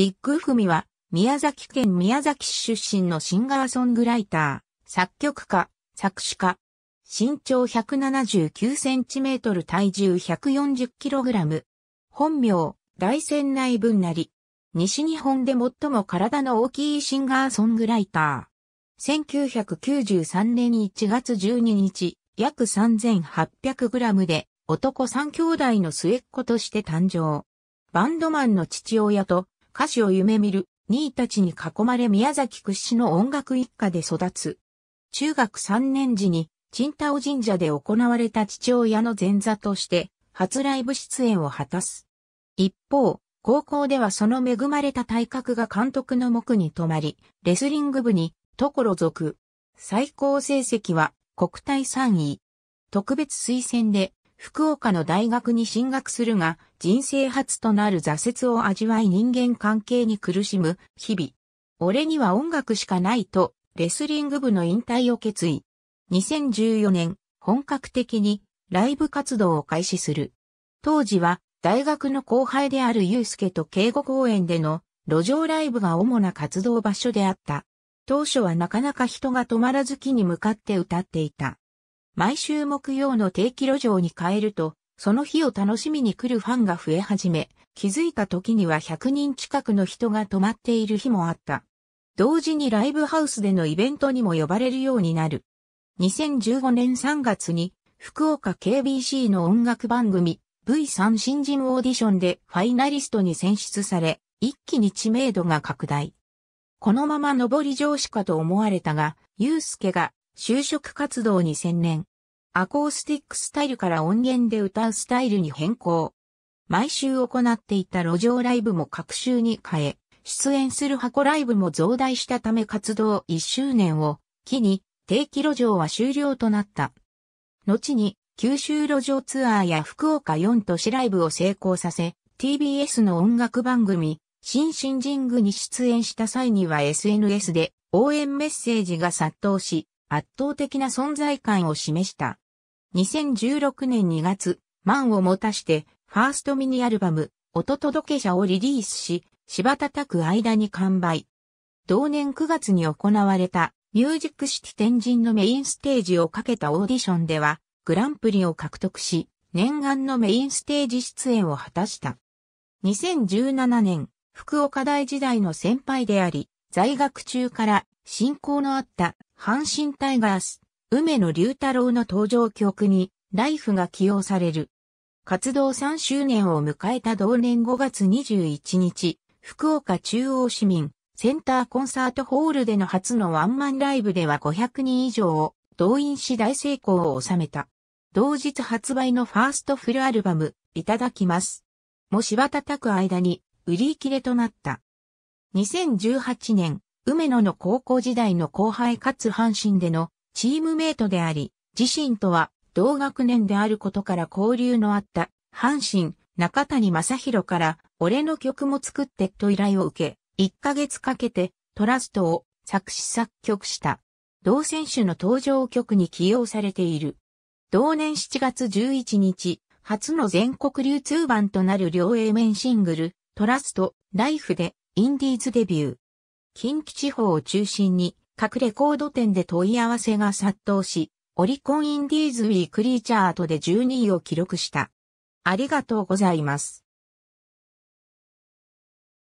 ビッグフミは、宮崎県宮崎市出身のシンガーソングライター、作曲家、作詞家。身長1 7 9トル体重1 4 0ラム。本名、大仙内文なり。西日本で最も体の大きいシンガーソングライター。1993年1月12日、約3 8 0 0ムで、男3兄弟の末っ子として誕生。バンドマンの父親と歌手を夢見る、兄たちに囲まれ宮崎屈指の音楽一家で育つ。中学3年時に、チ太タ神社で行われた父親の前座として、初ライブ出演を果たす。一方、高校ではその恵まれた体格が監督の目に留まり、レスリング部に、ところ属。最高成績は、国体3位。特別推薦で、福岡の大学に進学するが、人生初となる挫折を味わい人間関係に苦しむ、日々。俺には音楽しかないと、レスリング部の引退を決意。2014年、本格的にライブ活動を開始する。当時は、大学の後輩であるスケと敬語公園での路上ライブが主な活動場所であった。当初はなかなか人が止まらず木に向かって歌っていた。毎週木曜の定期路上に変えると、その日を楽しみに来るファンが増え始め、気づいた時には100人近くの人が泊まっている日もあった。同時にライブハウスでのイベントにも呼ばれるようになる。2015年3月に福岡 KBC の音楽番組 V3 新人オーディションでファイナリストに選出され、一気に知名度が拡大。このまま上り上司かと思われたが、ゆうすけが就職活動に専念。アコースティックスタイルから音源で歌うスタイルに変更。毎週行っていた路上ライブも各週に変え、出演する箱ライブも増大したため活動1周年を機に定期路上は終了となった。後に九州路上ツアーや福岡4都市ライブを成功させ、TBS の音楽番組、新新人宮に出演した際には SNS で応援メッセージが殺到し、圧倒的な存在感を示した。2016年2月、満を持たして、ファーストミニアルバム、音届け者をリリースし、芝叩く間に完売。同年9月に行われた、ミュージックシティ天神のメインステージをかけたオーディションでは、グランプリを獲得し、念願のメインステージ出演を果たした。2017年、福岡大時代の先輩であり、在学中から信仰のあった阪神タイガース、梅野龍太郎の登場曲に、ライフが起用される。活動3周年を迎えた同年5月21日、福岡中央市民、センターコンサートホールでの初のワンマンライブでは500人以上を動員し大成功を収めた。同日発売のファーストフルアルバム、いただきます。もしたたく間に、売り切れとなった。2018年、梅野の高校時代の後輩かつ阪神でのチームメイトであり、自身とは同学年であることから交流のあった阪神中谷正宏から俺の曲も作ってと依頼を受け、1ヶ月かけてトラストを作詞作曲した。同選手の登場曲に起用されている。同年7月11日、初の全国流通版となる両 A 面シングル、トラスト、ライフで、インディーズデビュー。近畿地方を中心に各レコード店で問い合わせが殺到し、オリコンインディーズウィークリーチャートで12位を記録した。ありがとうございます。